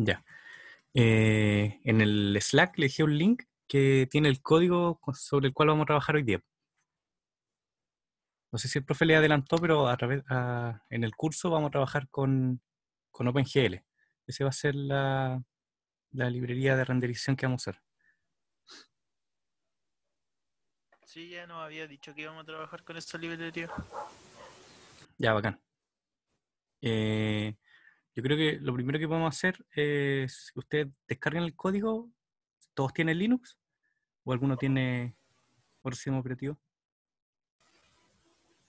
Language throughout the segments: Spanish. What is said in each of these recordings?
Ya. Eh, en el Slack le dije un link que tiene el código sobre el cual vamos a trabajar hoy día. No sé si el profe le adelantó, pero a través, en el curso vamos a trabajar con, OpenGL. Esa va a ser la, librería de renderización que vamos a usar. Sí, ya nos había dicho que íbamos a trabajar con esta librería. Ya, bacán. Eh, yo creo que lo primero que podemos hacer es que ustedes descarguen el código. ¿Todos tienen Linux? ¿O alguno tiene otro sistema operativo?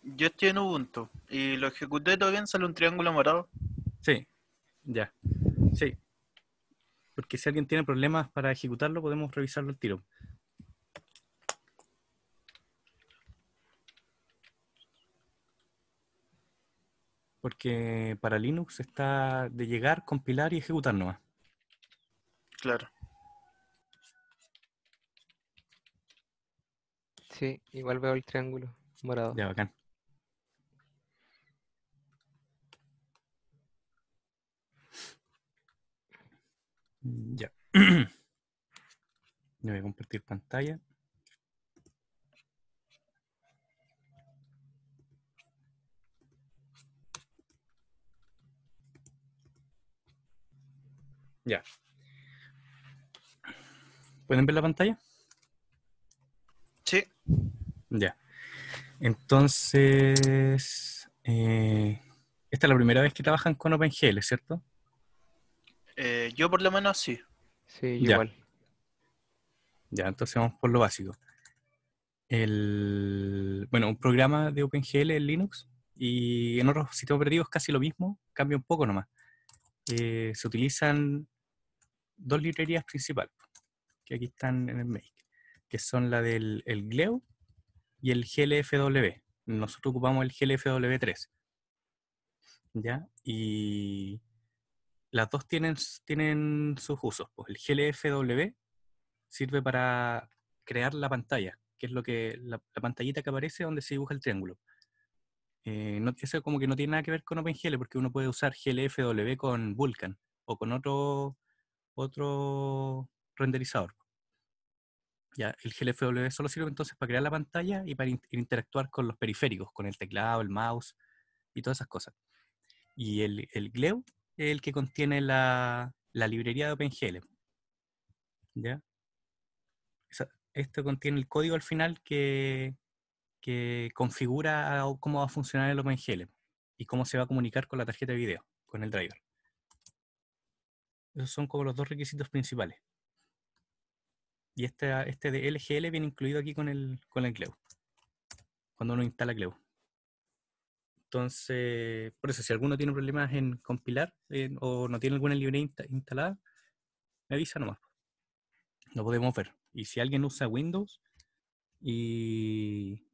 Yo estoy en Ubuntu y lo ejecuté todavía bien, sale un triángulo morado. Sí, ya. Sí. Porque si alguien tiene problemas para ejecutarlo, podemos revisarlo al tiro. porque para Linux está de llegar, compilar y ejecutar nomás. Claro. Sí, igual veo el triángulo morado. Ya, bacán. Ya. Yo voy a compartir pantalla. Ya. ¿Pueden ver la pantalla? Sí. Ya. Entonces, eh, esta es la primera vez que trabajan con OpenGL, ¿cierto? Eh, yo por lo menos sí. Sí, igual. Ya. entonces vamos por lo básico. bueno, un programa de OpenGL en Linux y en otros sistemas operativos casi lo mismo, cambia un poco nomás. Eh, se utilizan dos librerías principales que aquí están en el Make, que son la del Gleo y el GLFW. Nosotros ocupamos el GLFW3. ¿Ya? Y las dos tienen, tienen sus usos. Pues el GLFW sirve para crear la pantalla, que es lo que la, pantallita que aparece donde se dibuja el triángulo. Eh, no, eso como que no tiene nada que ver con OpenGL, porque uno puede usar GLFW con Vulkan o con otro otro renderizador. Ya, el GLFW solo sirve entonces para crear la pantalla y para interactuar con los periféricos, con el teclado, el mouse y todas esas cosas. Y el, el GLEU es el que contiene la, la librería de OpenGL. ¿Ya? esto contiene el código al final que, que configura cómo va a funcionar el OpenGL y cómo se va a comunicar con la tarjeta de video, con el driver. Esos son como los dos requisitos principales. Y este, este de LGL viene incluido aquí con el, con el cuando uno instala Cleo. Entonces, por eso, si alguno tiene problemas en compilar o no tiene alguna librería instalada, me avisa nomás. Lo podemos ver. Y si alguien usa Windows y,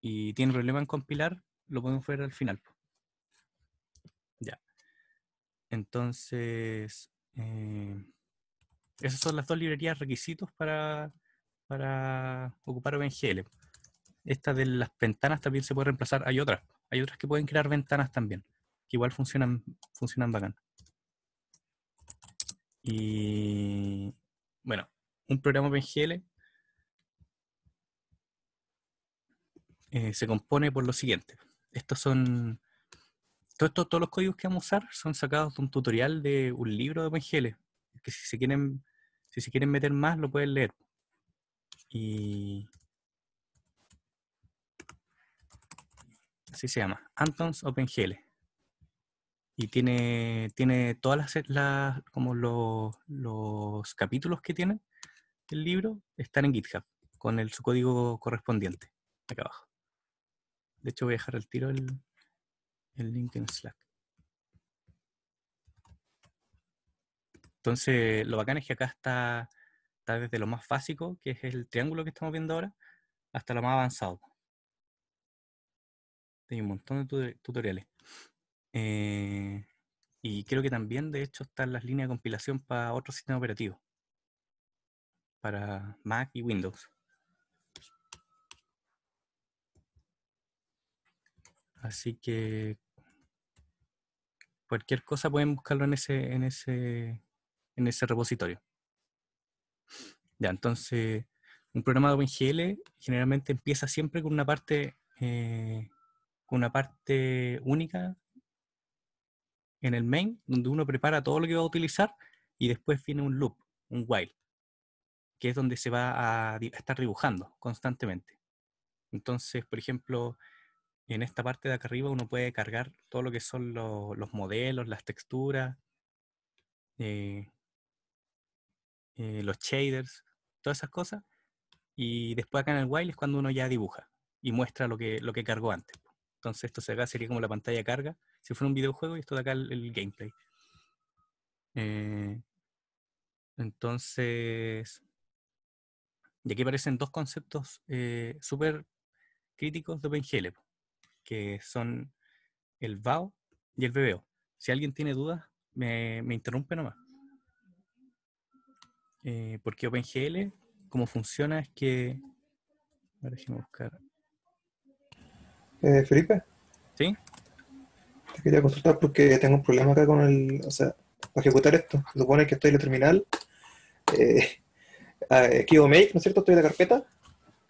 y tiene problemas en compilar, lo podemos ver al final. Ya. Entonces, eh, esas son las dos librerías requisitos para, para ocupar OpenGL. Esta de las ventanas también se puede reemplazar. Hay otras. Hay otras que pueden crear ventanas también. Que igual funcionan, funcionan bacán. Y bueno, un programa OpenGL eh, se compone por lo siguiente. Estos son todos los códigos que vamos a usar son sacados de un tutorial de un libro de OpenGL, que si se quieren, si se quieren meter más lo pueden leer. Y así se llama, Antons OpenGL. Y tiene, tiene todas las, como los, capítulos que tiene el libro están en GitHub con el, su código correspondiente acá abajo. De hecho voy a dejar el tiro el, el link en Slack. Entonces, lo bacán es que acá está, está desde lo más básico, que es el triángulo que estamos viendo ahora, hasta lo más avanzado. Hay un montón de tutoriales. Eh, y creo que también, de hecho, están las líneas de compilación para otro sistema operativo. para Mac y Windows. Así que Cualquier cosa pueden buscarlo en ese, en ese, en ese repositorio. Ya, entonces, un programa de OpenGL generalmente empieza siempre con una parte, eh, con una parte única en el main, donde uno prepara todo lo que va a utilizar y después viene un loop, un while, que es donde se va a estar dibujando constantemente. Entonces, por ejemplo, en esta parte de acá arriba uno puede cargar todo lo que son los modelos, las texturas, eh, eh, los shaders, todas esas cosas. Y después acá en el while es cuando uno ya dibuja y muestra lo que, lo que cargó antes. Entonces esto sería como la pantalla carga, si fuera un videojuego, y esto de acá el, gameplay. Eh, entonces, y aquí aparecen dos conceptos súper críticos de OpenGL que son el VAO y el BBO. Si alguien tiene dudas, me, interrumpe nomás. Eh, porque OpenGL, cómo funciona es que... A buscar. Eh, Felipe. ¿Sí? Te quería consultar porque tengo un problema acá con el... O sea, para ejecutar esto, supone que estoy en el terminal. Eh, make, ¿no es cierto? Estoy en la carpeta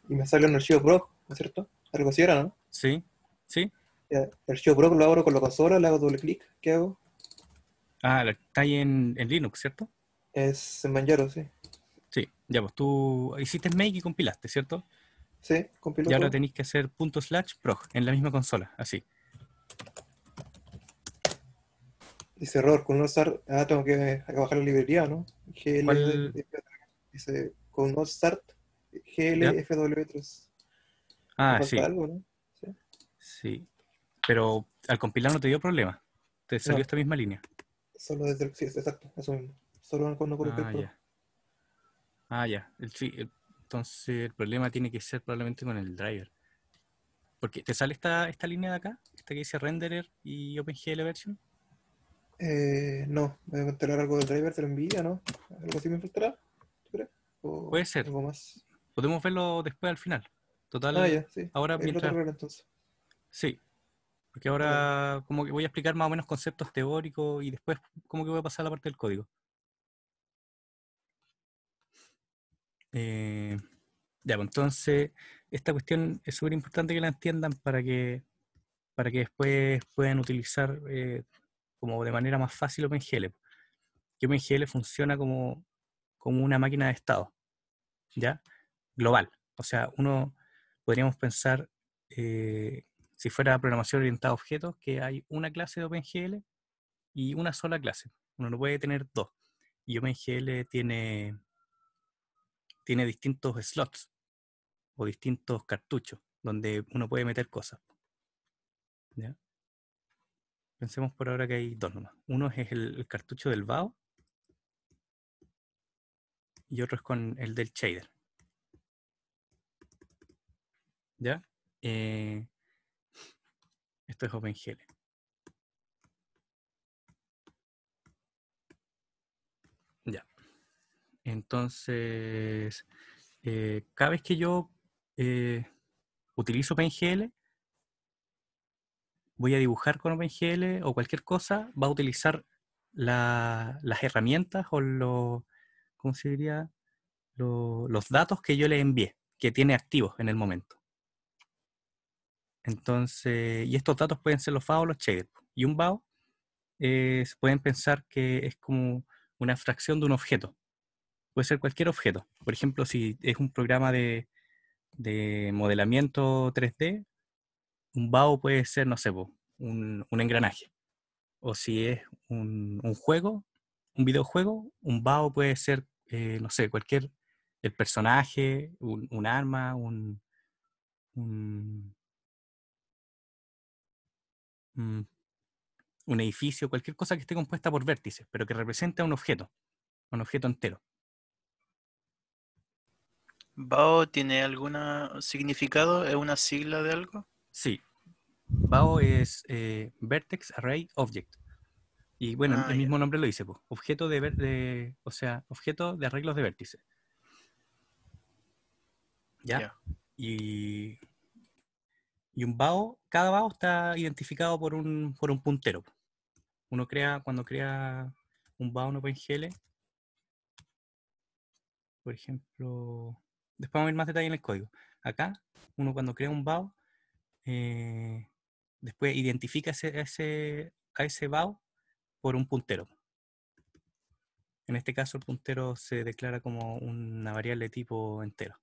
y me sale un archivo pro, ¿no es cierto? Algo así era, ¿no? Sí. ¿Sí? el Show lo abro con la consola, le hago doble clic, ¿qué hago? Ah, está ahí en, Linux, ¿cierto? Es en Manjaro, sí. Sí, ya pues tú hiciste make y compilaste, ¿cierto? Sí, compilaste. Y ahora tenéis que hacer punto slash pro en la misma consola, así. Dice error, con no start. Ah, tengo que bajar la librería, ¿no? GL, dice con no start GLFW3. Ah, sí. Algo, Sí, pero al compilar no te dio problema. Te salió esta misma línea. Solo desde Sí, exacto, eso mismo. Solo cuando corrió el ya. Ah, ya. entonces el problema tiene que ser probablemente con el driver. Porque te sale esta, esta línea de acá, esta que dice renderer y OpenGL version. Eh, no, me voy a enterar algo del driver, te lo envía, ¿no? ¿Algo así me faltará? ¿Tú Puede ser. Podemos verlo después al final. Total. Ah, ya, sí. Ahora el Otro error, entonces. Sí, porque ahora como que voy a explicar más o menos conceptos teóricos y después como que voy a pasar a la parte del código. Eh, ya, pues, entonces, esta cuestión es súper importante que la entiendan para que, para que después puedan utilizar eh, como de manera más fácil OpenGL. Que OpenGL funciona como, como una máquina de estado, ¿ya? Global. O sea, uno podríamos pensar eh, si fuera programación orientada a objetos, que hay una clase de OpenGL y una sola clase. Uno no puede tener dos. Y OpenGL tiene, tiene distintos slots o distintos cartuchos donde uno puede meter cosas. ¿Ya? Pensemos por ahora que hay dos nomás. Uno es el, cartucho del VAO y otro es con el del shader. ¿Ya? Eh, esto es OpenGL. Ya. Entonces, eh, cada vez que yo eh, utilizo OpenGL, voy a dibujar con OpenGL o cualquier cosa, va a utilizar las herramientas o lo, ¿cómo los datos que yo le envié, que tiene activos en el momento. Entonces, y estos datos pueden ser los FAO o los checkers. Y un BAO eh, se pueden pensar que es como una fracción de un objeto. Puede ser cualquier objeto. Por ejemplo, si es un programa de, de modelamiento 3D, un BAO puede ser, no sé, un, engranaje. O si es un, juego, un videojuego, un BAO puede ser, eh, no sé, cualquier, el personaje, un, un arma, un, Mm, un edificio, cualquier cosa que esté compuesta por vértices, pero que represente a un objeto, un objeto entero. ¿BAO tiene algún significado? ¿Es una sigla de algo? Sí. BAO es eh, Vertex Array Object. Y bueno, ah, el mismo nombre lo dice, objeto de, o sea, objeto de arreglos de vértices. ¿Ya? Y y un vaho, cada vaho está identificado por un, por un puntero. Uno crea, cuando crea un vaho en OpenGL, por ejemplo, después vamos a ver más detalle en el código. Acá, uno cuando crea un vaho, eh, después identifica ese, a ese vaho por un puntero. En este caso, el puntero se declara como una variable de tipo entero.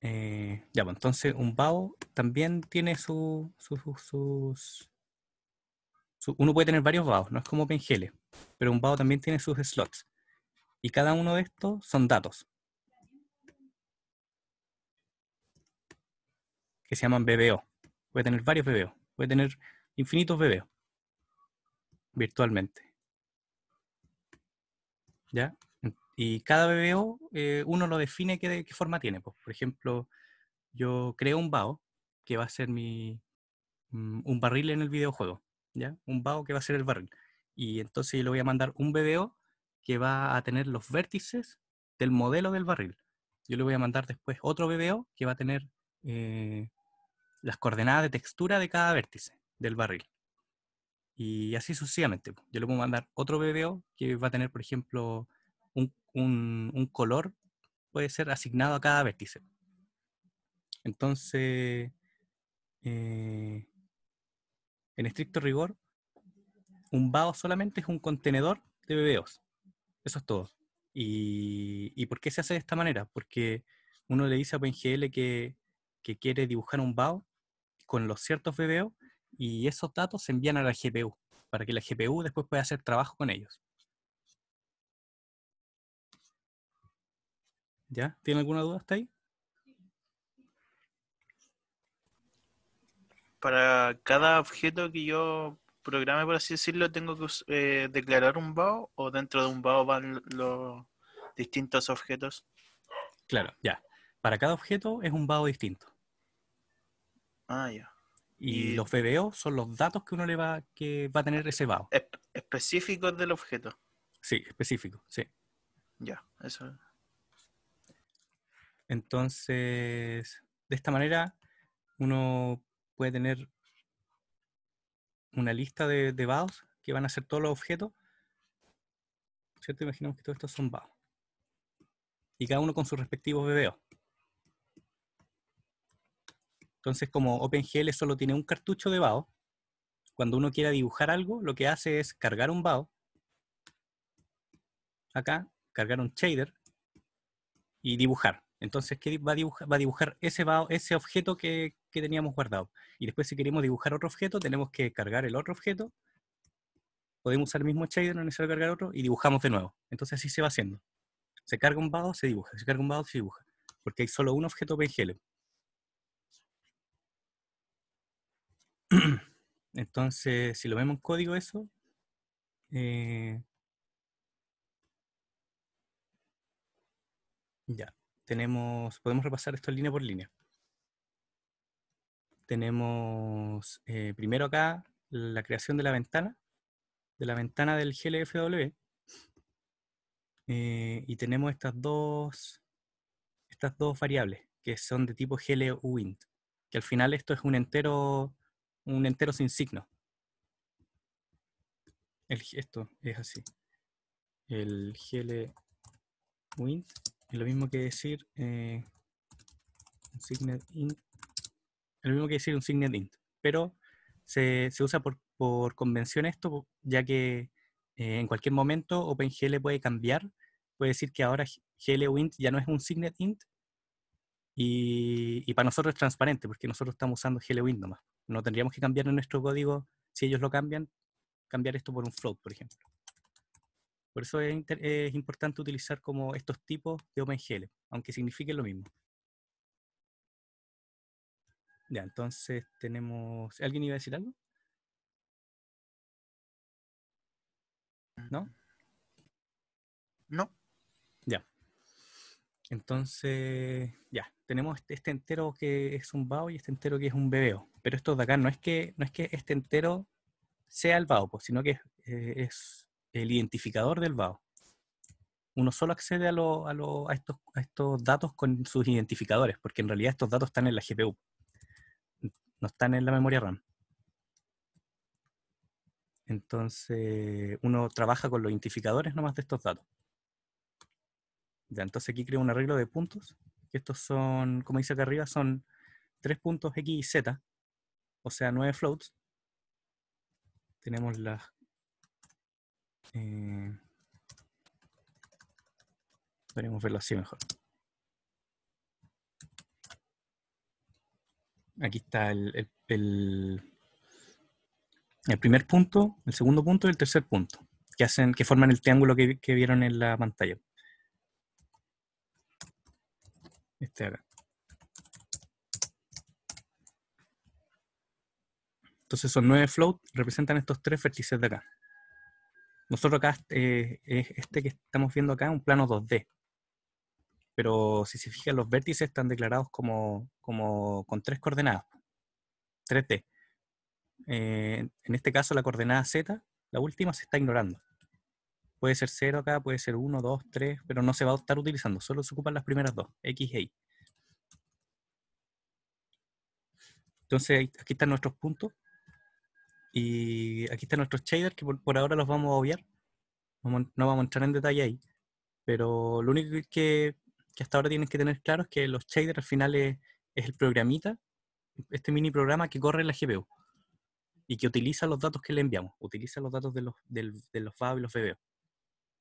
Eh, ya, pues entonces un vaho también tiene su, sus... uno puede tener varios vaos, no es como Pengele, pero un vaho también tiene sus slots. Y cada uno de estos son datos. Que se llaman BBO. Puede tener varios BBO. Puede tener infinitos BBO. Virtualmente. ¿Ya? Y cada BBO eh, uno lo define qué, qué forma tiene. Pues, por ejemplo, yo creo un BAO que va a ser mi, mm, un barril en el videojuego, ¿ya? Un BAO que va a ser el barril. Y entonces yo le voy a mandar un BBO que va a tener los vértices del modelo del barril. Yo le voy a mandar después otro BBO que va a tener eh, las coordenadas de textura de cada vértice del barril. Y así sucesivamente. Yo le puedo mandar otro BBO que va a tener, por ejemplo, un, color puede ser asignado a cada vértice. Entonces, eh, en estricto rigor, un BAO solamente es un contenedor de BBOs. Eso es todo. Y, por qué se hace de esta manera? Porque uno le dice a OpenGL que, quiere dibujar un BAO con los ciertos BBOs y esos datos se envían a la GPU para que la GPU después pueda hacer trabajo con ellos. ¿Ya? ¿Tiene alguna duda hasta ahí? Para cada objeto que yo programe, por así decirlo, tengo que eh, declarar un BAO o dentro de un BAO van los distintos objetos? Claro, ya. Para cada objeto es un BAO distinto. Ah, ya. Y, los BBO son los datos que uno le va, que va a tener ese BAO. específicos del objeto. Sí, específico. sí. Ya, eso. Entonces, de esta manera, uno puede tener una lista de, de que van a ser todos los objetos. Imaginemos que todos estos son VAOs. Y cada uno con sus respectivos BBO. Entonces, como OpenGL solo tiene un cartucho de BAO, cuando uno quiera dibujar algo, lo que hace es cargar un BAO, acá, cargar un shader y dibujar. Entonces, va a dibujar? Va a dibujar ese, va, ese objeto que, teníamos guardado. Y después, si queremos dibujar otro objeto, tenemos que cargar el otro objeto. Podemos usar el mismo shader, no es necesario cargar otro, y dibujamos de nuevo. Entonces, así se va haciendo. Se carga un vado, se dibuja. Se carga un vado, se dibuja. Porque hay solo un objeto PNGL. Entonces, si lo vemos en código eso, eh, ya tenemos, podemos repasar esto línea por línea. Tenemos eh, primero acá la creación de la ventana, de la ventana del GLFW. Eh, y tenemos estas dos, estas dos variables que son de tipo GLUINT, que al final esto es un entero, un entero sin signo. El, esto es así. El GLUINT es eh, lo mismo que decir un signet int. mismo que decir un Pero se, usa por, convención esto, ya que eh, en cualquier momento OpenGL puede cambiar. Puede decir que ahora GLUint ya no es un signet int. Y, para nosotros es transparente, porque nosotros estamos usando GLUint nomás. No tendríamos que cambiar en nuestro código si ellos lo cambian, cambiar esto por un float, por ejemplo. Por eso es, importante utilizar como estos tipos de OpenGL, aunque signifiquen lo mismo. Ya, entonces tenemos... ¿Alguien iba a decir algo? ¿No? Mm, no. Ya. Entonces, ya, tenemos este, este entero que es un bao y este entero que es un bebeo. Pero esto de acá no es que, no es que este entero sea el bao, pues, sino que es el identificador del VAO. Uno solo accede a, lo, a, estos, a, estos, datos con sus identificadores, porque en realidad estos datos están en la GPU, no están en la memoria RAM. Entonces, uno trabaja con los identificadores nomás de estos datos. Ya, entonces aquí creo un arreglo de puntos. que Estos son, como dice acá arriba, son tres puntos X y Z, o sea, nueve floats. Tenemos las eh, podríamos verlo así mejor. Aquí está el, el, primer punto, el segundo punto y el tercer punto, que, hacen, que forman el triángulo que, vieron en la pantalla. Este acá. Entonces son nueve floats, representan estos tres vértices de acá. Nosotros acá, eh, este que estamos viendo acá, un plano 2D. Pero si se fijan, los vértices están declarados como, como con tres coordenadas. 3D. Eh, en este caso, la coordenada Z, la última, se está ignorando. Puede ser 0 acá, puede ser 1, 2, 3, pero no se va a estar utilizando. Solo se ocupan las primeras dos, X Y. Entonces, aquí están nuestros puntos. Y aquí están nuestros shaders que por, ahora los vamos a obviar. no vamos a entrar en detalle ahí. Pero lo único que, que hasta ahora tienes que tener claro es que los shaders al final es, el programita, este mini programa que corre en la GPU y que utiliza los datos que le enviamos, utiliza los datos de los, de, los VAB y los VBO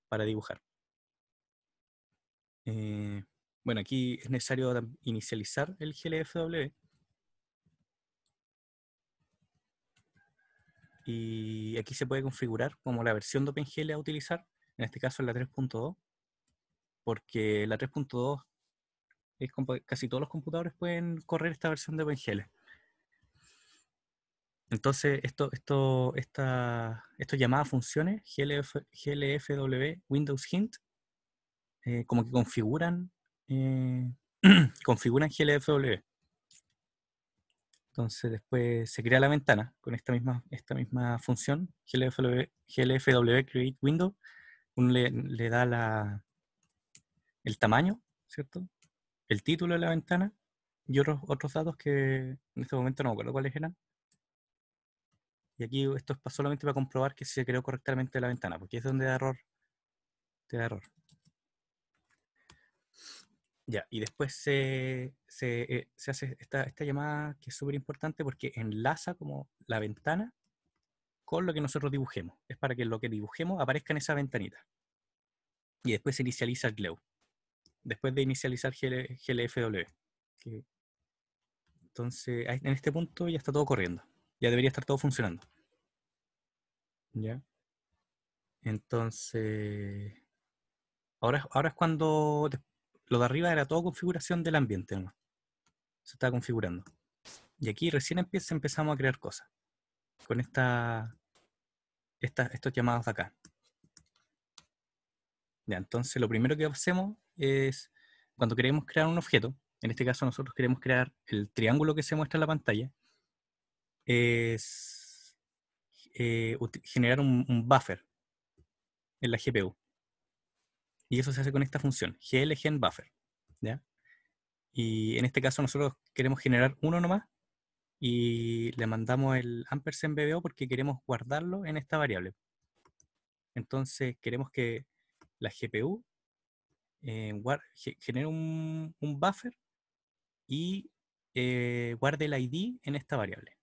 para dibujar. Eh, bueno, aquí es necesario inicializar el GLFW Y aquí se puede configurar como la versión de OpenGL a utilizar, en este caso la 3.2, porque la 3.2 es casi todos los computadores pueden correr esta versión de OpenGL. Entonces, esto, esto, llamada funciones, GLFW, Windows Hint, eh, como que configuran, eh, configuran GLFW. Entonces después se crea la ventana con esta misma, esta misma función, glfw, glfw create window. Uno le, da la, el tamaño, ¿cierto? El título de la ventana y otros, otros datos que en este momento no me acuerdo cuáles eran. Y aquí esto es solamente para comprobar que se creó correctamente la ventana, porque es donde da error. da error. Ya, y después eh, se, hace esta, esta, llamada que es súper importante porque enlaza como la ventana con lo que nosotros dibujemos. Es para que lo que dibujemos aparezca en esa ventanita. Y después se inicializa el GLEW. Después de inicializar GLFW. entonces, en este punto ya está todo corriendo. Ya debería estar todo funcionando. ¿Ya? Entonces... Ahora, ahora, es cuando lo de arriba era todo configuración del ambiente, ¿no? Se estaba configurando. Y aquí recién empezamos a crear cosas. Con esta, estos llamados de acá. entonces lo primero que hacemos es, cuando queremos crear un objeto, en este caso nosotros queremos crear el triángulo que se muestra en la pantalla, es eh, generar un, buffer en la GPU. Y eso se hace con esta función, glGenBuffer. buffer. Y en este caso nosotros queremos generar uno nomás y le mandamos el ampersand bbo porque queremos guardarlo en esta variable. Entonces queremos que la GPU eh, genere un, buffer y eh, guarde el ID en esta variable.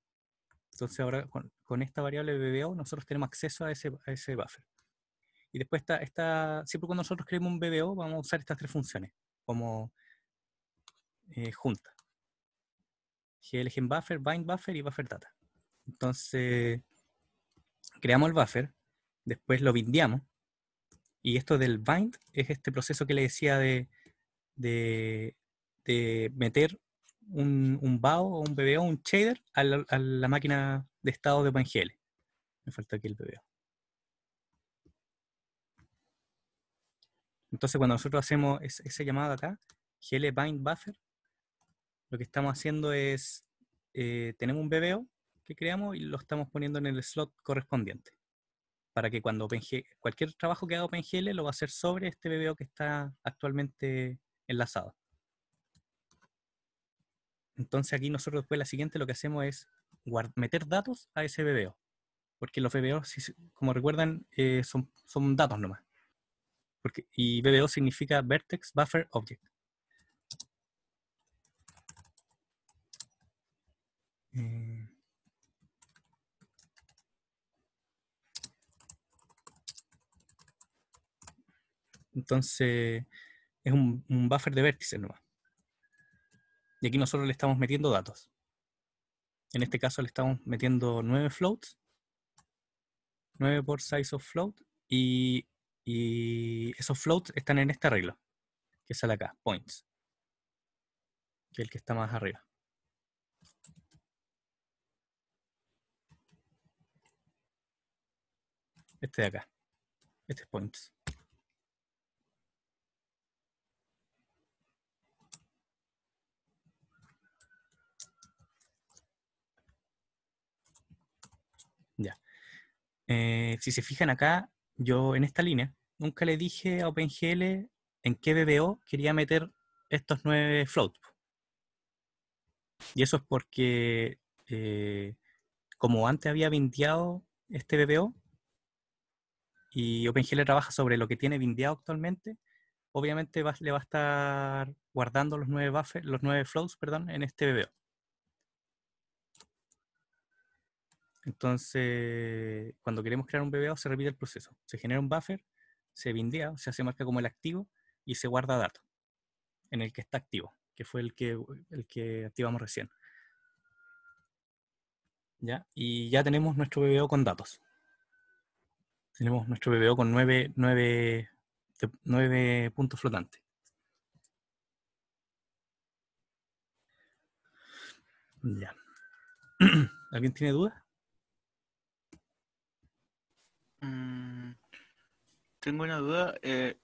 Entonces ahora con, esta variable bbo nosotros tenemos acceso a ese buffer. Y después está, siempre cuando nosotros creemos un BBO, vamos a usar estas tres funciones como eh, juntas. GLGen buffer, buffer y buffer data. Entonces, creamos el buffer, después lo bindiamos, y esto del bind es este proceso que le decía de, de, de meter un, un BAO o un BBO, un shader a la, máquina de estado de OpenGL. Me falta aquí el BBO. Entonces, cuando nosotros hacemos esa llamada acá, GL bind buffer, lo que estamos haciendo es, eh, tenemos un BBO que creamos y lo estamos poniendo en el slot correspondiente, para que cuando cualquier trabajo que haga OpenGL lo va a hacer sobre este BBO que está actualmente enlazado. Entonces aquí nosotros después la siguiente lo que hacemos es meter datos a ese BBO, porque los BBO, como recuerdan, eh, son datos nomás y BBO significa Vertex Buffer Object. Mm. entonces, es un, buffer de vértices nomás. Y aquí nosotros le estamos metiendo datos. En este caso le estamos metiendo nueve floats, 9 por size of float, y y esos floats están en este arreglo, que sale acá, points, que es el que está más arriba. Este de acá, este es points. Ya. Eh, si se fijan acá, yo en esta línea nunca le dije a OpenGL en qué BBO quería meter estos nueve floats. Y eso es porque, eh, como antes había bindeado este BBO, y OpenGL trabaja sobre lo que tiene bindeado actualmente, obviamente le va a estar guardando los nueve, los nueve floats perdón, en este BBO. Entonces, cuando queremos crear un BBO se repite el proceso. Se genera un buffer, se bindea, o hace se marca como el activo y se guarda datos en el que está activo, que fue el que, el que activamos recién. ¿Ya? Y ya tenemos nuestro BBO con datos. Tenemos nuestro BBO con nueve, nueve, nueve puntos flotantes. Ya. ¿Alguien tiene dudas? Mm, tengo una duda, eh,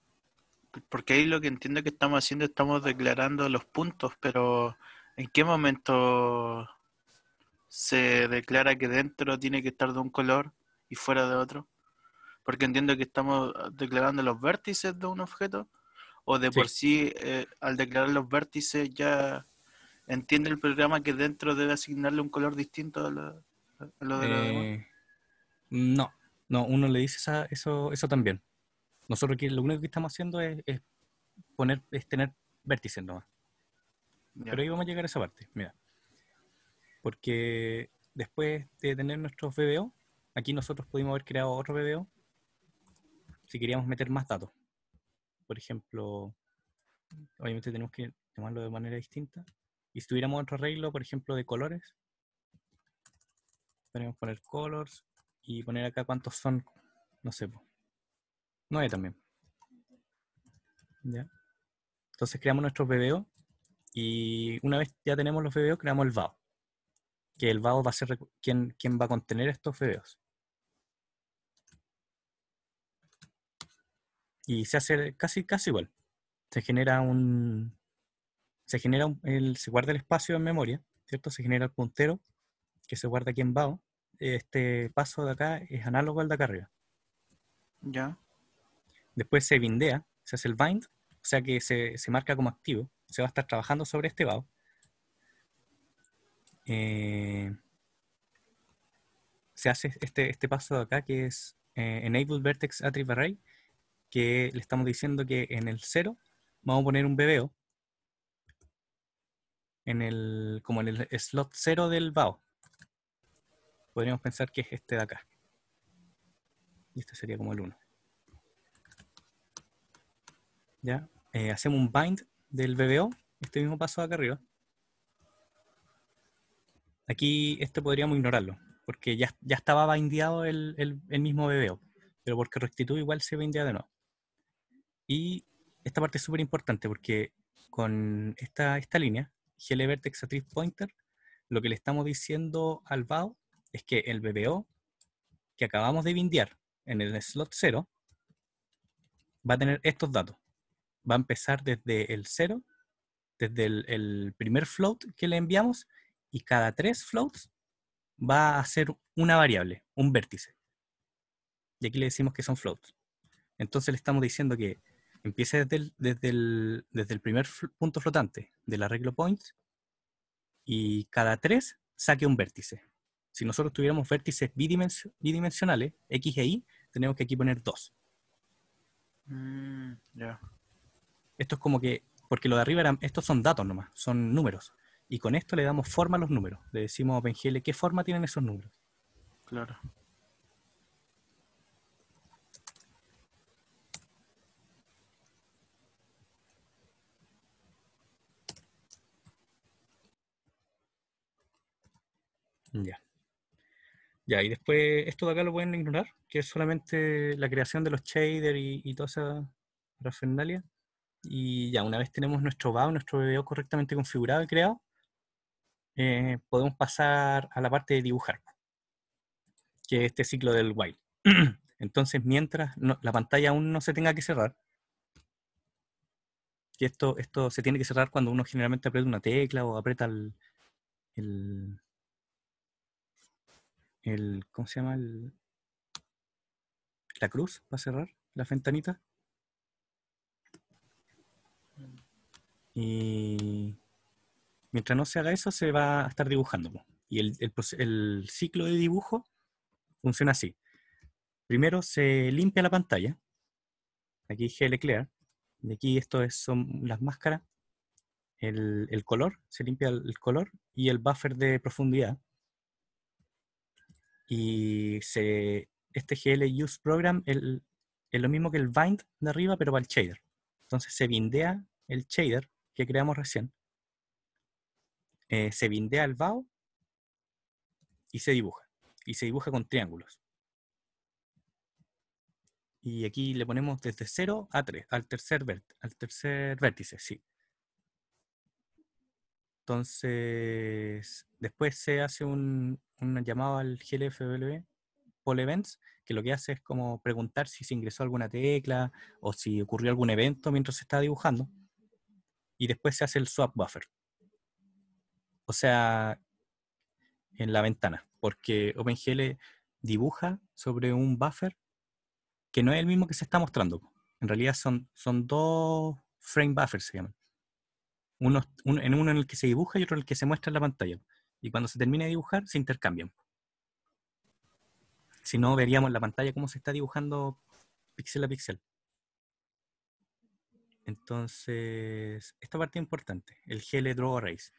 porque ahí lo que entiendo que estamos haciendo, estamos declarando los puntos, pero ¿en qué momento se declara que dentro tiene que estar de un color y fuera de otro? Porque entiendo que estamos declarando los vértices de un objeto, o de por sí, eh, al declarar los vértices ya entiende el programa que dentro debe asignarle un color distinto a lo, de eh, No, no, uno le dice eso, eso también. Nosotros lo único que estamos haciendo es, poner, es tener vértices nomás. Pero ahí vamos a llegar a esa parte, mira. Porque después de tener nuestros BBO, aquí nosotros pudimos haber creado otro BBO si queríamos meter más datos. Por ejemplo, obviamente tenemos que llamarlo de manera distinta. Y si tuviéramos otro arreglo, por ejemplo, de colores, podemos poner colors y poner acá cuántos son, no sé, nueve también. Entonces creamos nuestros BBO y una vez ya tenemos los BBO, creamos el VAO. Que el VAO va a ser quien, quien va a contener estos BBOs. Y se hace casi, casi igual. Se genera un. Se genera el, se guarda el espacio en memoria, ¿cierto? Se genera el puntero que se guarda aquí en VAO este paso de acá es análogo al de acá arriba. Ya. Después se bindea, se hace el bind, o sea que se, marca como activo. Se va a estar trabajando sobre este VAO. Eh, se hace este, este, paso de acá que es eh, Enable Vertex Attribute Array, que le estamos diciendo que en el 0 vamos a poner un BBO, en el, como en el slot 0 del VAO podríamos pensar que es este de acá. Y este sería como el 1. ¿Ya? Eh, hacemos un bind del BBO, este mismo paso de acá arriba. Aquí este podríamos ignorarlo, porque ya, estaba bindeado el, mismo BBO, pero porque rectitud igual se bindea de nuevo. Y esta parte es súper importante porque con esta, esta línea, GL vertex pointer, lo que le estamos diciendo al VAO es que el BBO que acabamos de bindear en el slot 0 va a tener estos datos. Va a empezar desde el 0, desde el, primer float que le enviamos y cada tres floats va a ser una variable, un vértice. Y aquí le decimos que son floats. Entonces le estamos diciendo que empiece desde el, desde el primer punto flotante del arreglo point y cada tres saque un vértice. Si nosotros tuviéramos vértices bidimensionales, X e Y, tenemos que aquí poner 2. Mm, Esto es como que, porque lo de arriba eran, estos son datos nomás, son números. Y con esto le damos forma a los números. Le decimos a OpenGL qué forma tienen esos números. Claro. Ya y después esto de acá lo pueden ignorar, que es solamente la creación de los shaders y, toda esa parafernalia. Y ya, una vez tenemos nuestro VAO, nuestro BBO correctamente configurado y creado, eh, podemos pasar a la parte de dibujar, que es este ciclo del while. Entonces, mientras la pantalla aún no se tenga que cerrar, y esto, esto se tiene que cerrar cuando uno generalmente aprieta una tecla o aprieta el el ¿cómo se llama? la cruz para cerrar la ventanita. Y mientras no se haga eso, se va a estar dibujando. Y el, ciclo de dibujo funciona así. Primero se limpia la pantalla. Aquí GL Clear. Y aquí esto es, son las máscaras. El, el color, se limpia el color y el buffer de profundidad y este GL Use Program es lo mismo que el bind de arriba, pero va el shader. Entonces se bindea el shader que creamos recién. Eh, se bindea el VAO y se dibuja. Y se dibuja con triángulos. Y aquí le ponemos desde 0 a 3, al tercer, al tercer vértice, sí. Entonces, después se hace un, llamado al GLFW, Paul Events, que lo que hace es como preguntar si se ingresó alguna tecla o si ocurrió algún evento mientras se está dibujando. Y después se hace el swap buffer. O sea, en la ventana, porque OpenGL dibuja sobre un buffer que no es el mismo que se está mostrando. En realidad son dos frame buffers, se llaman uno, en uno en el que se dibuja y otro en el que se muestra en la pantalla. Y cuando se termina de dibujar, se intercambian. Si no, veríamos en la pantalla cómo se está dibujando píxel a píxel. Entonces, esta parte importante, el GL Draw Arrays.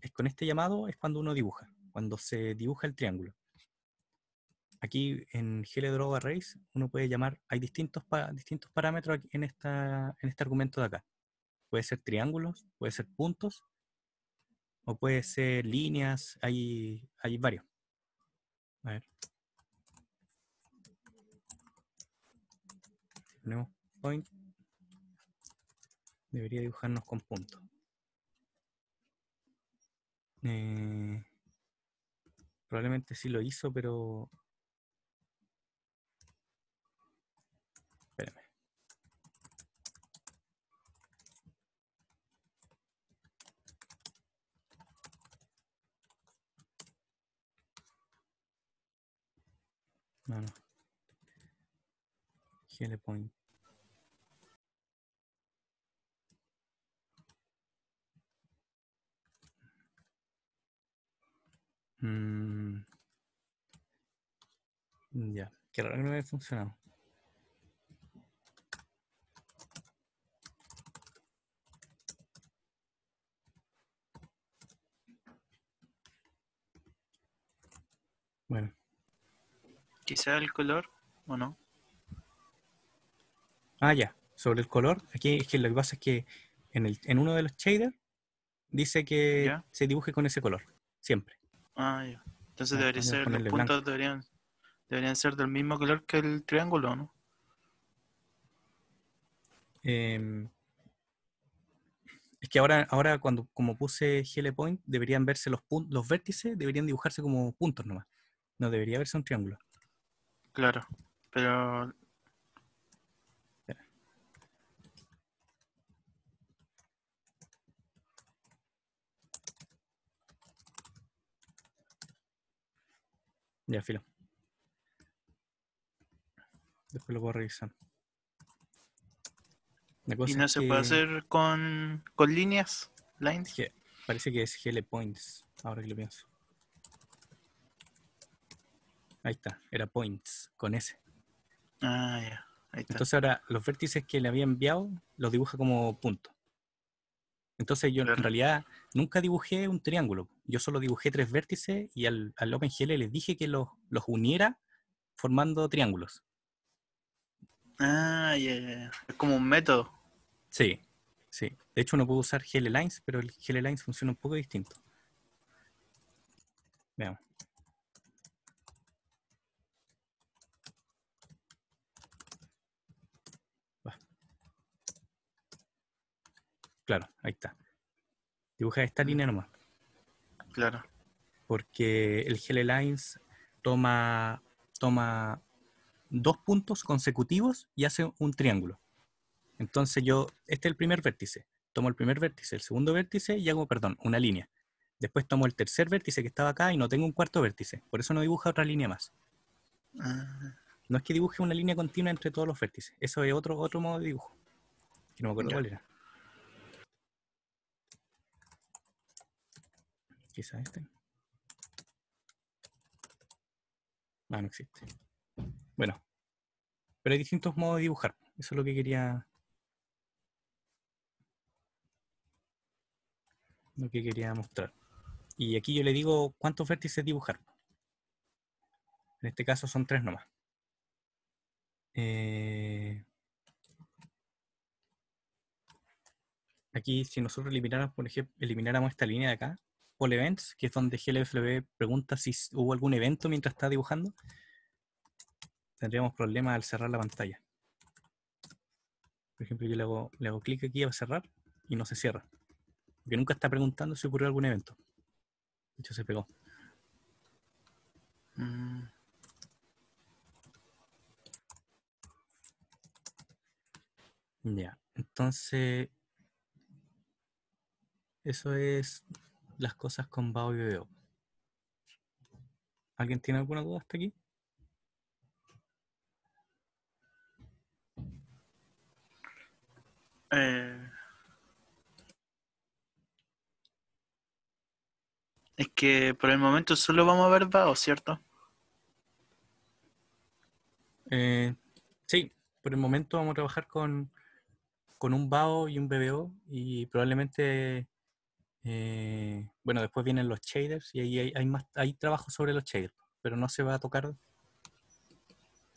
Es con este llamado es cuando uno dibuja, cuando se dibuja el triángulo. Aquí en GL Draw Arrays uno puede llamar, hay distintos, distintos parámetros en, esta, en este argumento de acá. Puede ser triángulos, puede ser puntos, o puede ser líneas, hay, hay varios. A ver. Ponemos point. Debería dibujarnos con puntos. Eh, probablemente sí lo hizo, pero No, no. point. Mm. Ya, que raro que no haya funcionado. Bueno quizá el color, ¿o no? Ah, ya, sobre el color. Aquí es que lo que pasa es que en, el, en uno de los shaders dice que se dibuje con ese color, siempre. Ah, ya. Entonces ah, ser, los puntos deberían, ser del mismo color que el triángulo, ¿no? Em, es que ahora, ahora cuando como puse GL Point, deberían verse los, los vértices, deberían dibujarse como puntos nomás. No debería verse un triángulo. Claro, pero... Ya, filo. Después lo puedo revisar. ¿Y no se puede hacer con, con líneas? Line. parece que es GL Points, ahora que lo pienso. Ahí está, era points con S. Ah, ya. Ahí está. Entonces ahora los vértices que le había enviado los dibuja como puntos. Entonces yo en realidad nunca dibujé un triángulo. Yo solo dibujé tres vértices y al, OpenGL les dije que los, uniera formando triángulos. Ah, ya. es como un método. Sí, sí. De hecho uno puede usar GL Lines, pero el GL Lines funciona un poco distinto. Veamos. Claro, ahí está. Dibuja esta línea nomás. Claro. Porque el GL Lines toma, toma dos puntos consecutivos y hace un triángulo. Entonces yo, este es el primer vértice. Tomo el primer vértice, el segundo vértice y hago, perdón, una línea. Después tomo el tercer vértice que estaba acá y no tengo un cuarto vértice. Por eso no dibuja otra línea más. Ah. No es que dibuje una línea continua entre todos los vértices. Eso es otro, otro modo de dibujo. no me acuerdo cuál era. Quizá este. Ah, no existe. Bueno, pero hay distintos modos de dibujar. Eso es lo que quería. Lo que quería mostrar. Y aquí yo le digo cuántos vértices dibujar. En este caso son tres nomás. Eh, aquí, si nosotros elimináramos, por ejemplo, elimináramos esta línea de acá, Events, que es donde GLFB pregunta si hubo algún evento mientras está dibujando, tendríamos problemas al cerrar la pantalla. Por ejemplo, yo le hago, le hago clic aquí a cerrar y no se cierra. Porque nunca está preguntando si ocurrió algún evento. De hecho, se pegó. Mm. Ya, entonces eso es las cosas con Bao y BBO. ¿Alguien tiene alguna duda hasta aquí? Eh, es que por el momento solo vamos a ver Bao, ¿cierto? Eh, sí, por el momento vamos a trabajar con, con un BAO y un BBO y probablemente eh, bueno, después vienen los shaders y ahí hay, más, hay trabajo sobre los shaders, pero no se va a tocar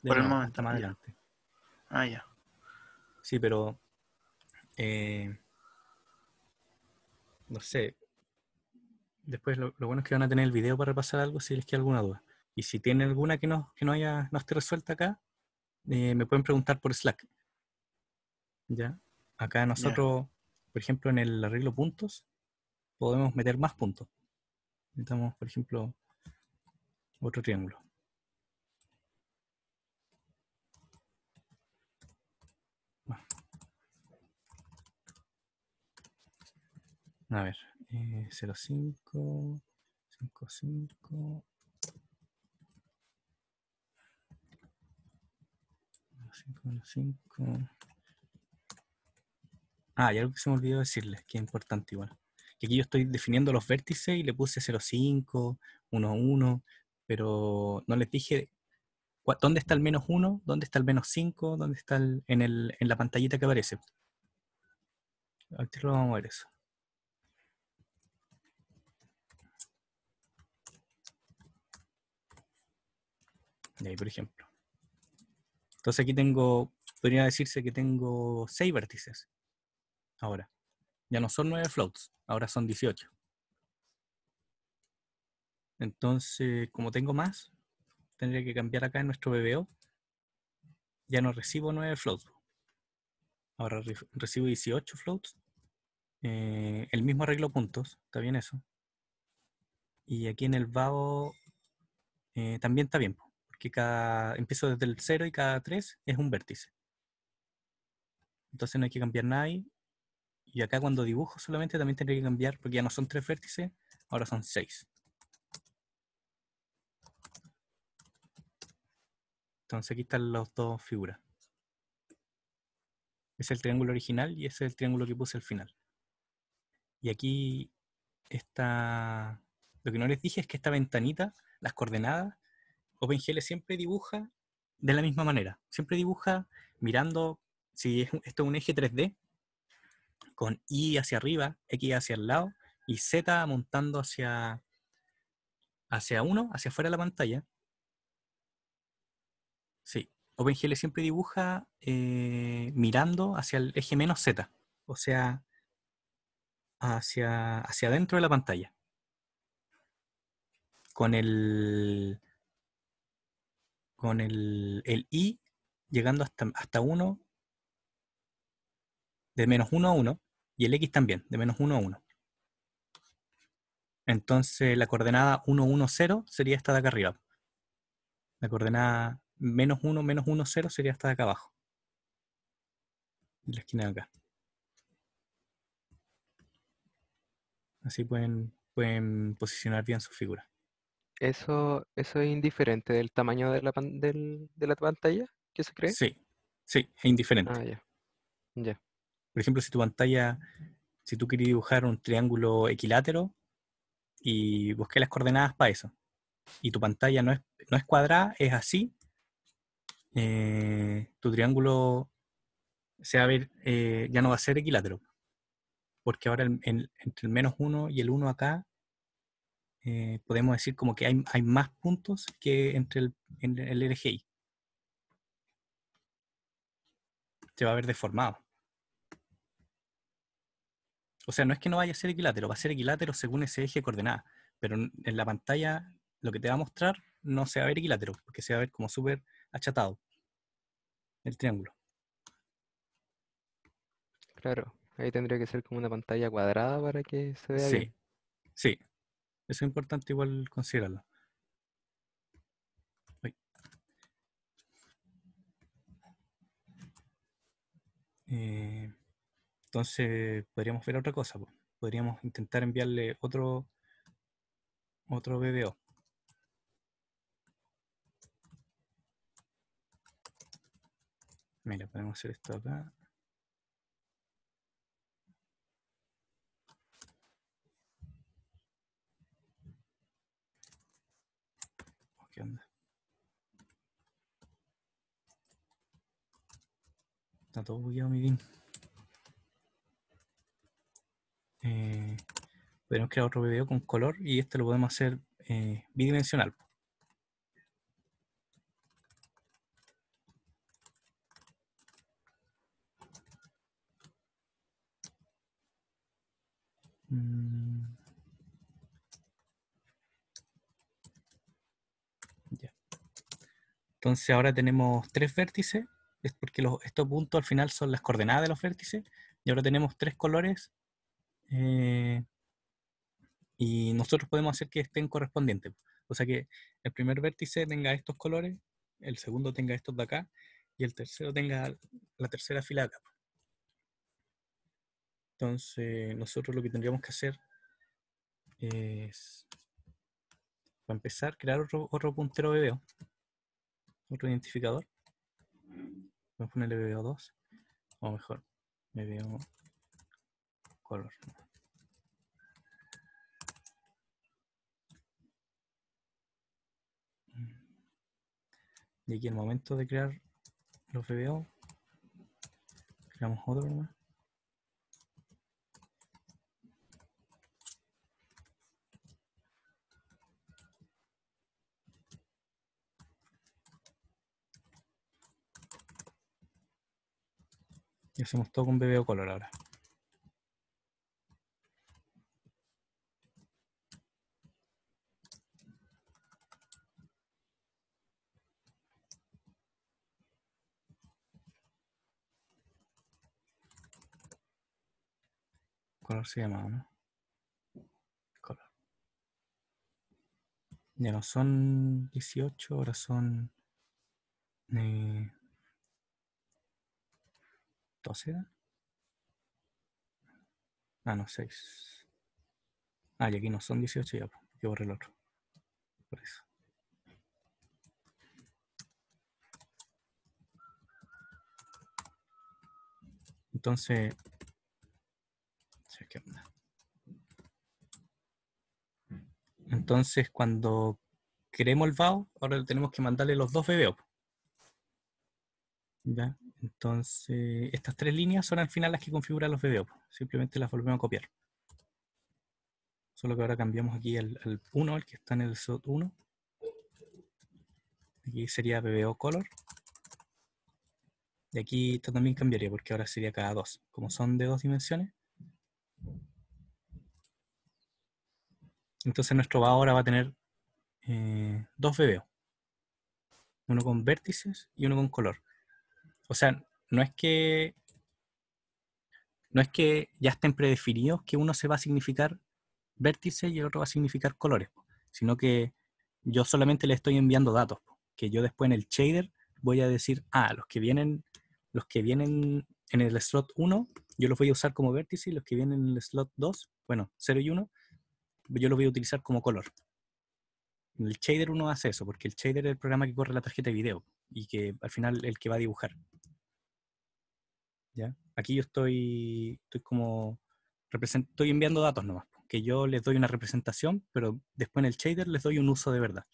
por el momento. más adelante. Ah, ya. Sí, pero. Eh, no sé. Después lo, bueno es que van a tener el video para repasar algo si les queda alguna duda. Y si tienen alguna que no, que no haya, no esté resuelta acá, eh, me pueden preguntar por Slack. ¿Ya? Acá nosotros, por ejemplo, en el arreglo puntos, podemos meter más puntos. Necesitamos, por ejemplo, otro triángulo. Ah. A ver, eh, 05, 55. 5, 5. Ah, y algo que se me olvidó decirles, que es importante igual que aquí yo estoy definiendo los vértices y le puse 0,5, 1.1, pero no les dije dónde está el menos 1, dónde está el menos 5, dónde está en, la pantallita que aparece. Aquí lo vamos a ver eso. De ahí, por ejemplo. Entonces aquí tengo, podría decirse que tengo seis vértices. Ahora. Ya no son nueve floats, ahora son 18. Entonces, como tengo más, tendría que cambiar acá en nuestro BBO. Ya no recibo nueve floats. Ahora recibo 18 floats. Eh, el mismo arreglo puntos, está bien eso. Y aquí en el VAO eh, también está bien, porque cada empiezo desde el 0 y cada 3 es un vértice. Entonces no hay que cambiar nada y. Y acá cuando dibujo solamente también tendré que cambiar, porque ya no son tres vértices, ahora son seis. Entonces aquí están las dos figuras. Es el triángulo original y ese es el triángulo que puse al final. Y aquí está... Lo que no les dije es que esta ventanita, las coordenadas, OpenGL siempre dibuja de la misma manera. Siempre dibuja mirando, si esto es un eje 3D, con i hacia arriba, X hacia el lado y Z montando hacia, hacia uno, hacia afuera de la pantalla. Sí, OpenGL siempre dibuja eh, mirando hacia el eje menos Z, o sea, hacia, hacia adentro de la pantalla. Con el, con el, I llegando hasta, hasta de menos 1 a 1, y el x también, de menos 1 a 1. Entonces la coordenada 1, 1, 0 sería esta de acá arriba. La coordenada menos 1, menos 1, 0 sería esta de acá abajo. En la esquina de acá. Así pueden, pueden posicionar bien su figura. ¿Eso, ¿Eso es indiferente del tamaño de la, de la pantalla que se cree? Sí, sí, es indiferente. Ah, ya. Ya. Por ejemplo, si tu pantalla, si tú quieres dibujar un triángulo equilátero y busqué las coordenadas para eso, y tu pantalla no es, no es cuadrada, es así, eh, tu triángulo se va a ver, eh, ya no va a ser equilátero. Porque ahora entre el menos 1 y el 1 acá, eh, podemos decir como que hay, más puntos que entre el, el LGI. Se va a ver deformado. O sea, no es que no vaya a ser equilátero, va a ser equilátero según ese eje coordenada, pero en la pantalla lo que te va a mostrar no se va a ver equilátero, porque se va a ver como súper achatado el triángulo. Claro, ahí tendría que ser como una pantalla cuadrada para que se vea sí. Sí, eso es importante igual considerarlo. Eh, entonces, podríamos ver otra cosa. Podríamos intentar enviarle otro, otro BBO. Mira, podemos hacer esto acá. Oh, ¿Qué onda? Está todo bugueado mi bien. Eh, podemos crear otro video con color y este lo podemos hacer eh, bidimensional. Mm. Entonces ahora tenemos tres vértices, es porque estos puntos al final son las coordenadas de los vértices, y ahora tenemos tres colores eh, y nosotros podemos hacer que estén correspondientes. O sea que el primer vértice tenga estos colores, el segundo tenga estos de acá y el tercero tenga la tercera fila de acá. Entonces nosotros lo que tendríamos que hacer es, para empezar, crear otro, puntero BBO, otro identificador. Vamos a ponerle BBO2, o mejor, BBO color. Y aquí el momento de crear los VBO, creamos otro Y hacemos todo con BBO color ahora. color se llamaba, ¿no? Color. Ya no son 18, ahora son eh, 12. ¿no? Ah, no, 6. Ah, y aquí no son 18 ya, que borré el otro. Por eso. Entonces, Entonces, cuando queremos el VAO, ahora tenemos que mandarle los dos BBO. ¿Ya? Entonces, estas tres líneas son al final las que configuran los BBO. Simplemente las volvemos a copiar. Solo que ahora cambiamos aquí al 1, el que está en el SOT 1. Aquí sería BBO color. Y aquí esto también cambiaría porque ahora sería cada dos. Como son de dos dimensiones, Entonces nuestro va ahora va a tener eh, dos BBO. Uno con vértices y uno con color. O sea, no es que no es que ya estén predefinidos que uno se va a significar vértices y el otro va a significar colores, sino que yo solamente le estoy enviando datos, que yo después en el shader voy a decir, ah, los que vienen los que vienen en el slot 1, yo los voy a usar como vértices, los que vienen en el slot 2, bueno, 0 y 1, yo lo voy a utilizar como color. En El shader uno hace eso, porque el shader es el programa que corre la tarjeta de video y que al final el que va a dibujar. ¿Ya? Aquí yo estoy, estoy como estoy enviando datos nomás, que yo les doy una representación, pero después en el shader les doy un uso de verdad.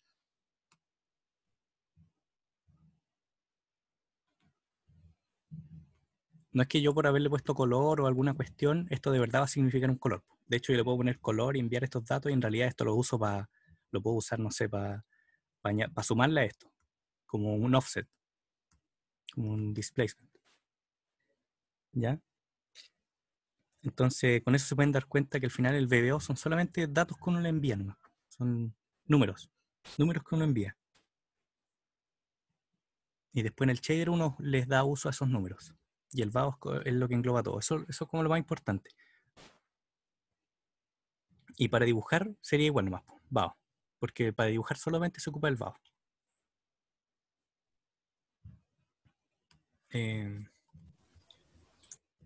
No es que yo por haberle puesto color o alguna cuestión, esto de verdad va a significar un color. De hecho, yo le puedo poner color, y enviar estos datos y en realidad esto lo uso para, lo puedo usar, no sé, para, sumarle a esto, como un offset, como un displacement. ¿Ya? Entonces, con eso se pueden dar cuenta que al final el BBO son solamente datos que uno le envía, son números, números que uno envía. Y después en el shader uno les da uso a esos números. Y el VAO es lo que engloba todo. eso es como lo más importante. Y para dibujar sería igual nomás, vao. Porque para dibujar solamente se ocupa el vao. Em,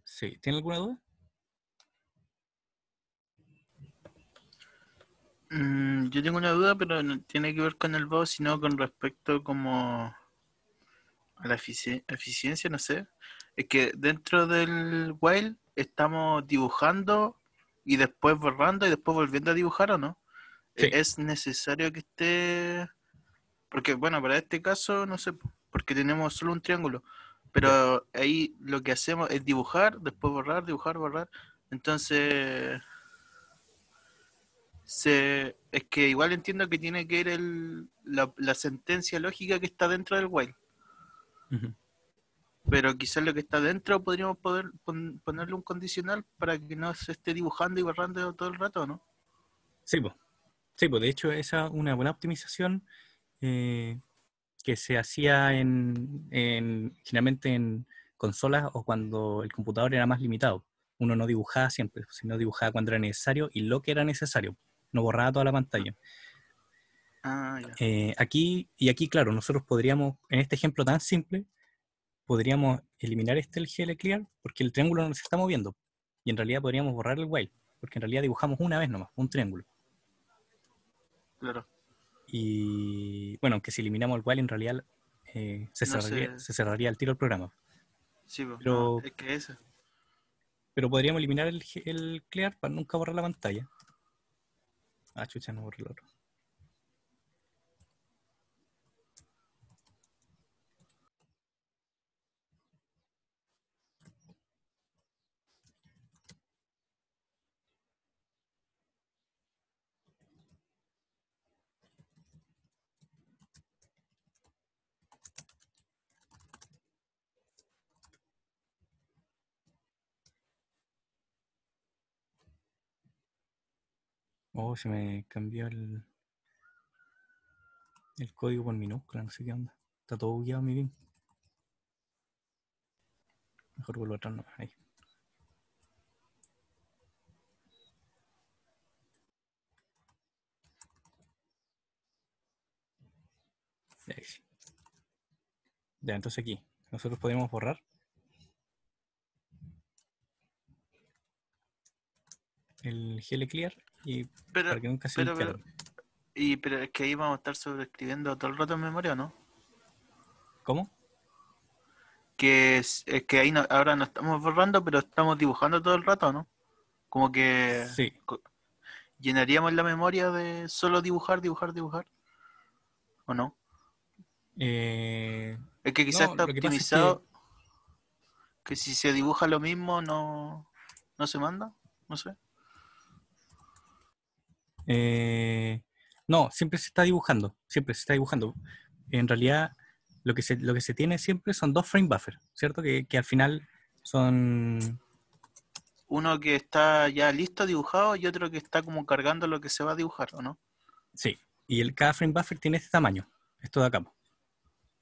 sí, ¿tiene alguna duda? Mm, yo tengo una duda, pero no tiene que ver con el vao, sino con respecto como a la eficiencia, no sé. Es que dentro del while estamos dibujando y después borrando y después volviendo a dibujar o no. Eh, es necesario que esté, porque bueno, para este caso no sé, porque tenemos solo un triángulo, pero ahí lo que hacemos es dibujar, después borrar, dibujar, borrar. Entonces, se, es que igual entiendo que tiene que ir el, la, la sentencia lógica que está dentro del while pero quizás lo que está dentro podríamos poder ponerle un condicional para que no se esté dibujando y borrando todo el rato, ¿no? Sí, pues. Sí, pues de hecho esa una buena optimización eh, que se hacía en, en, generalmente en consolas o cuando el computador era más limitado. Uno no dibujaba siempre, sino dibujaba cuando era necesario y lo que era necesario. No borraba toda la pantalla. Ah, eh, aquí, y aquí, claro, nosotros podríamos, en este ejemplo tan simple, podríamos eliminar este el GL clear porque el triángulo no se está moviendo. Y en realidad podríamos borrar el while, porque en realidad dibujamos una vez nomás, un triángulo. Claro. Y bueno, aunque si eliminamos el while, en realidad eh, se, cerraría, el tiro el programa. Sí, pero, es que eso. Pero podríamos eliminar el, el, clear para nunca borrar la pantalla. Ah, chucha, no borré el otro. Oh, se me cambió el, el código por minúscula, no sé qué onda. Está todo bugueado mi bien. Mejor vuelvo atrás, nomás, ahí. Ya, entonces aquí, nosotros podemos borrar el GL Clear y pero, para que nunca se pero, pero, y pero es que ahí vamos a estar sobreescribiendo todo el rato en memoria, ¿no? ¿Cómo? Que es, que ahí ahora no estamos borrando, pero estamos dibujando todo el rato, ¿no? Como que llenaríamos la memoria de solo dibujar, dibujar, dibujar. ¿O no? Eh, es que quizás está optimizado. Que, que... si se dibuja lo mismo, no, no se manda. No sé. Eh, no, siempre se está dibujando, siempre se está dibujando. En realidad, lo que se, lo que se tiene siempre son dos frame buffer, ¿cierto? Que, al final son... Uno que está ya listo dibujado y otro que está como cargando lo que se va a dibujar, no? Sí, y el, cada frame buffer tiene este tamaño, esto de acá.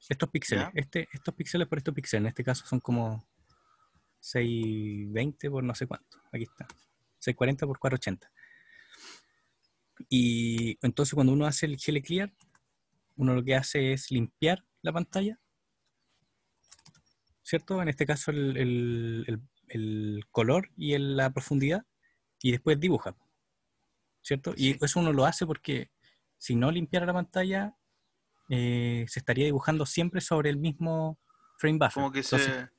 Estos píxeles, este, estos píxeles por estos píxeles, en este caso son como 620 por no sé cuánto, aquí está, 640 por 480. Y entonces cuando uno hace el GL Clear, uno lo que hace es limpiar la pantalla, ¿cierto? En este caso el, color y la profundidad, y después dibuja, ¿cierto? Y eso uno lo hace porque si no limpiara la pantalla, eh, se estaría dibujando siempre sobre el mismo frame buffer. que entonces, se...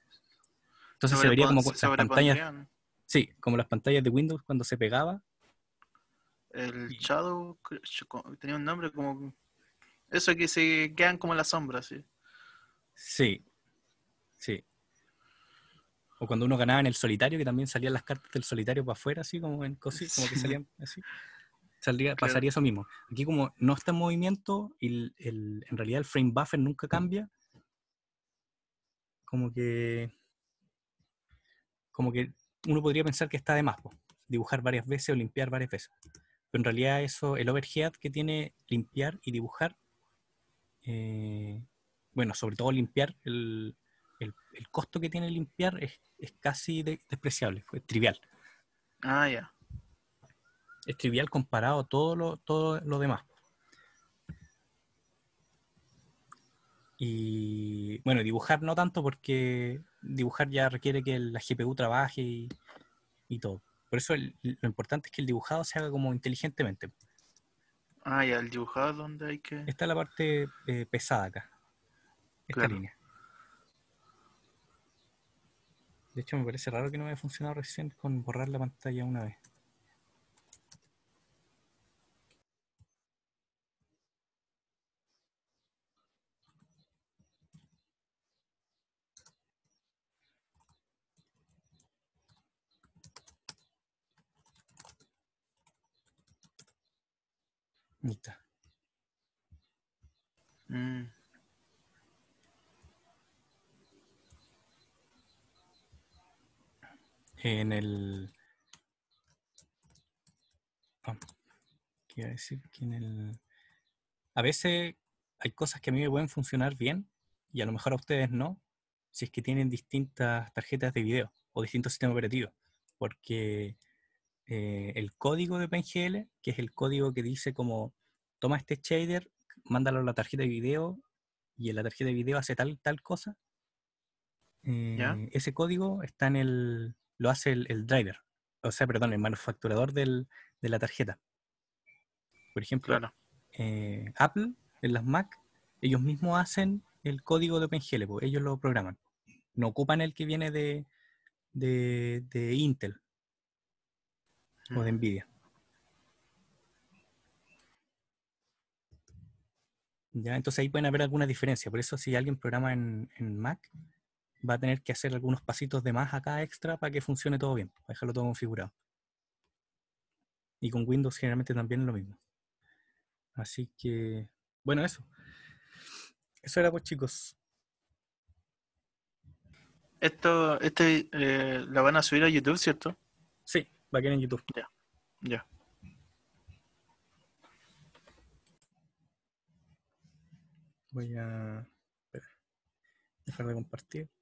Entonces se vería Sí, como las pantallas de Windows cuando se pegaba, el Shadow tenía un nombre como. Eso que se quedan como las sombras sí. Sí. Sí. O cuando uno ganaba en el solitario, que también salían las cartas del solitario para afuera, así como en cosí, como que salían así. Pasaría eso mismo. Aquí, como no está en movimiento y en realidad el frame buffer nunca cambia, como que. Como que uno podría pensar que está de más, dibujar varias veces o limpiar varias veces en realidad eso, el overhead que tiene limpiar y dibujar, eh, bueno, sobre todo limpiar, el, el, costo que tiene limpiar es, casi despreciable, es trivial. Ah, ya. Es trivial comparado a todo lo, todo lo demás. Y bueno, dibujar no tanto porque dibujar ya requiere que la GPU trabaje y, y todo. Por eso lo importante es que el dibujado se haga como inteligentemente. Ah, ya, el dibujado donde hay que... Está la parte eh, pesada acá. Esta línea. De hecho, me parece raro que no haya funcionado recién con borrar la pantalla una vez. Mm. En el... Ah, decir que en el... A veces hay cosas que a mí me pueden funcionar bien y a lo mejor a ustedes no, si es que tienen distintas tarjetas de video o distintos sistemas operativos, porque eh, el código de OpenGL que es el código que dice como, toma este shader, mándalo a la tarjeta de video y en la tarjeta de video hace tal, tal cosa. Eh, ese código está en el, lo hace el, driver, o sea, perdón, el manufacturador del, de la tarjeta. Por ejemplo, eh, Apple, en las Mac, ellos mismos hacen el código de OpenGL, ellos lo programan. No ocupan el que viene de, de Intel o de Nvidia ¿Ya? Entonces ahí pueden haber alguna diferencia Por eso si alguien programa en, Mac, va a tener que hacer algunos pasitos de más acá extra para que funcione todo bien, para dejarlo todo configurado. Y con Windows generalmente también es lo mismo. Así que, bueno, eso. Eso era pues chicos. Esto, este, eh, la van a subir a YouTube, ¿cierto? Sí, Va a quedar en YouTube. Ya. Ya. Voy a dejar de compartir.